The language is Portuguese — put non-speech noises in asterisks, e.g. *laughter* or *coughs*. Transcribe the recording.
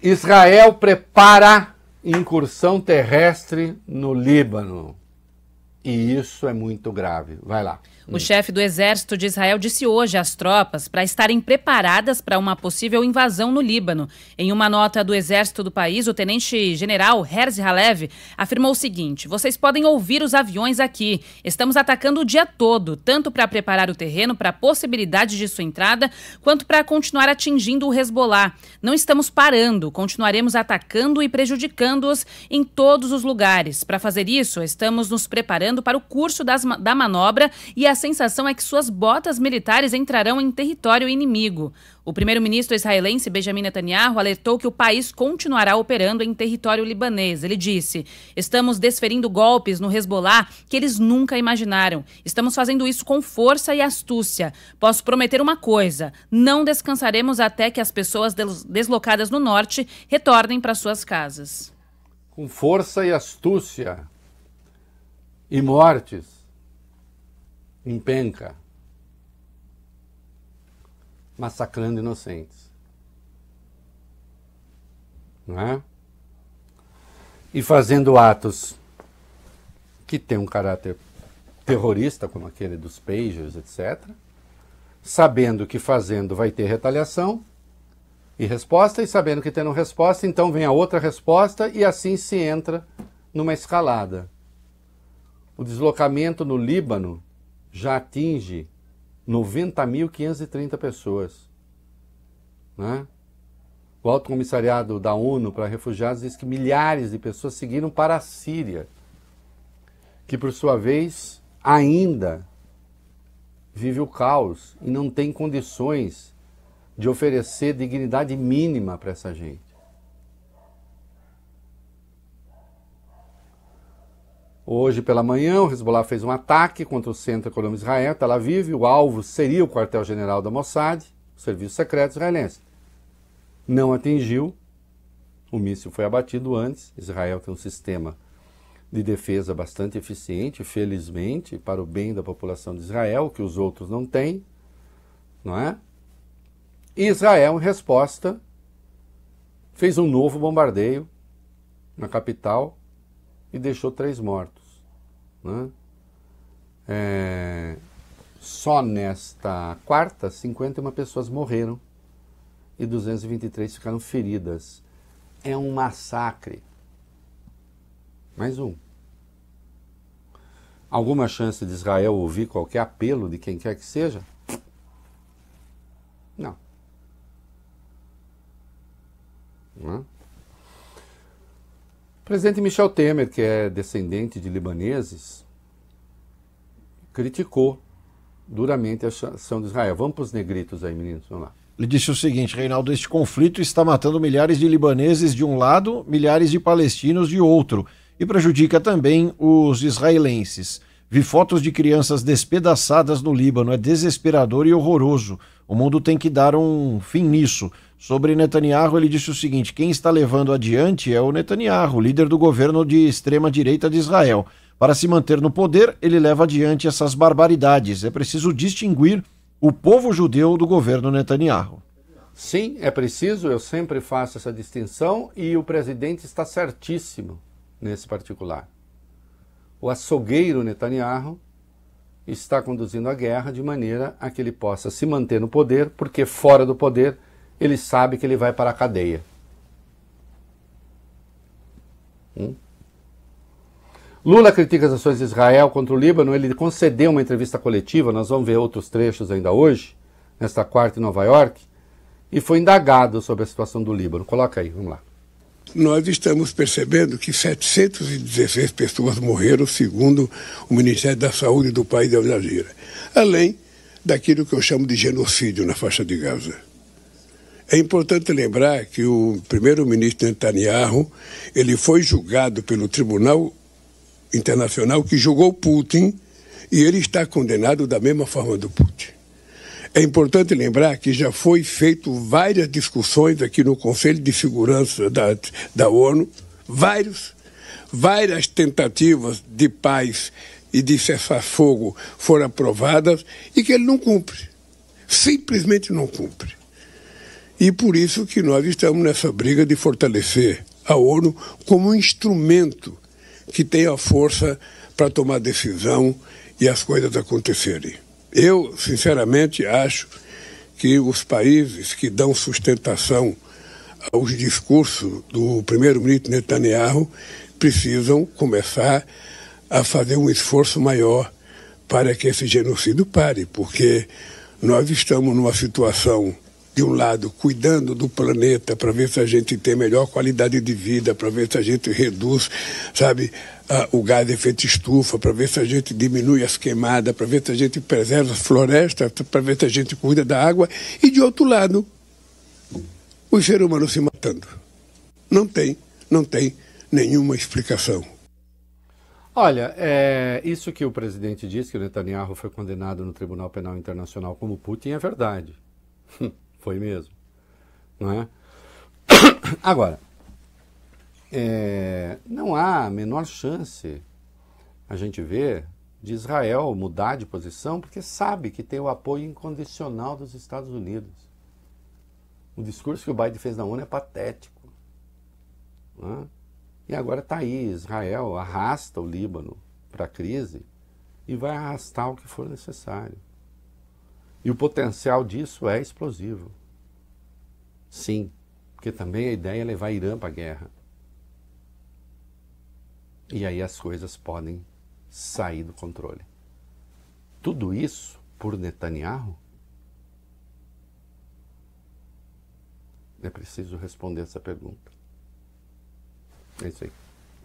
Israel prepara incursão terrestre no Líbano. E isso é muito grave. Vai lá. O chefe do exército de Israel disse hoje às tropas para estarem preparadas para uma possível invasão no Líbano. Em uma nota do exército do país, o tenente-general Herz Halev afirmou o seguinte: Vocês podem ouvir os aviões aqui. Estamos atacando o dia todo, tanto para preparar o terreno para a possibilidade de sua entrada, quanto para continuar atingindo o Hezbollah. Não estamos parando, continuaremos atacando e prejudicando-os em todos os lugares. Para fazer isso, estamos nos preparando para o curso das, da manobra e a sensação é que suas botas militares entrarão em território inimigo. O primeiro-ministro israelense Benjamin Netanyahu alertou que o país continuará operando em território libanês. Ele disse: Estamos desferindo golpes no Hezbollah que eles nunca imaginaram. Estamos fazendo isso com força e astúcia. Posso prometer uma coisa: não descansaremos até que as pessoas deslocadas no norte retornem para suas casas. Com força e astúcia. E mortes empenca, massacrando inocentes. Não é? E fazendo atos que têm um caráter terrorista, como aquele dos pagers, etc., sabendo que fazendo vai ter retaliação e resposta, e sabendo que tendo resposta, então vem a outra resposta, e assim se entra numa escalada. O deslocamento no Líbano já atinge 90.530 pessoas. Né? O Alto Comissariado da ONU para Refugiados diz que milhares de pessoas seguiram para a Síria, que por sua vez ainda vive o caos e não tem condições de oferecer dignidade mínima para essa gente. Hoje pela manhã, o Hezbollah fez um ataque contra o centro econômico de Israel, Tel Aviv, o alvo seria o quartel-general da Mossad, o serviço secreto israelense. Não atingiu, o míssil foi abatido antes. Israel tem um sistema de defesa bastante eficiente, felizmente, para o bem da população de Israel, que os outros não têm, não é? E Israel, em resposta, fez um novo bombardeio na capital e deixou três mortos. Né? É, só nesta quarta, 51 pessoas morreram e 223 ficaram feridas. É um massacre. Mais um. Alguma chance de Israel ouvir qualquer apelo de quem quer que seja? Não. Não. É? presidente Michel Temer, que é descendente de libaneses, criticou duramente a ação de Israel. Vamos para os negritos aí, meninos, vamos lá. Ele disse o seguinte, Reinaldo, este conflito está matando milhares de libaneses de um lado, milhares de palestinos de outro, e prejudica também os israelenses. Vi fotos de crianças despedaçadas no Líbano, é desesperador e horroroso. O mundo tem que dar um fim nisso. Sobre Netanyahu, ele disse o seguinte: quem está levando adiante é o Netanyahu, líder do governo de extrema-direita de Israel. Para se manter no poder, ele leva adiante essas barbaridades. É preciso distinguir o povo judeu do governo Netanyahu. Sim, é preciso, eu sempre faço essa distinção e o presidente está certíssimo nesse particular. O açougueiro Netanyahu está conduzindo a guerra de maneira a que ele possa se manter no poder, porque fora do poder ele sabe que ele vai para a cadeia. Hum? Lula critica as ações de Israel contra o Líbano. Ele concedeu uma entrevista coletiva, nós vamos ver outros trechos ainda hoje, nesta quarta em Nova York, e foi indagado sobre a situação do Líbano. Coloca aí, vamos lá. Nós estamos percebendo que 716 pessoas morreram, segundo o Ministério da Saúde do país de Al Jazeera, além daquilo que eu chamo de genocídio na faixa de Gaza. É importante lembrar que o primeiro-ministro Netanyahu, ele foi julgado pelo Tribunal Internacional que julgou Putin e ele está condenado da mesma forma do Putin. É importante lembrar que já foi feito várias discussões aqui no Conselho de Segurança da, da ONU, vários, várias tentativas de paz e de cessar-fogo foram aprovadas e que ele não cumpre. Simplesmente não cumpre. E por isso que nós estamos nessa briga de fortalecer a ONU como um instrumento que tenha a força para tomar decisão e as coisas acontecerem. Eu, sinceramente, acho que os países que dão sustentação aos discursos do primeiro-ministro Netanyahu precisam começar a fazer um esforço maior para que esse genocídio pare, porque nós estamos numa situação de um lado, cuidando do planeta para ver se a gente tem melhor qualidade de vida, para ver se a gente reduz, sabe, o gás de efeito estufa, para ver se a gente diminui as queimadas, para ver se a gente preserva as florestas, para ver se a gente cuida da água. E de outro lado, o ser humano se matando. Não tem, não tem nenhuma explicação. Olha, é, isso que o presidente disse, que o Netanyahu foi condenado no Tribunal Penal Internacional como Putin, é verdade. *laughs* Foi mesmo. Não é? *coughs* Agora, é, não há a menor chance a gente ver de Israel mudar de posição porque sabe que tem o apoio incondicional dos Estados Unidos. O discurso que o Biden fez na ONU é patético. É? E agora está aí, Israel arrasta o Líbano para a crise e vai arrastar o que for necessário. E o potencial disso é explosivo. Sim, porque também a ideia é levar Irã para a guerra. E aí as coisas podem sair do controle. Tudo isso por Netanyahu? É preciso responder essa pergunta. É isso aí.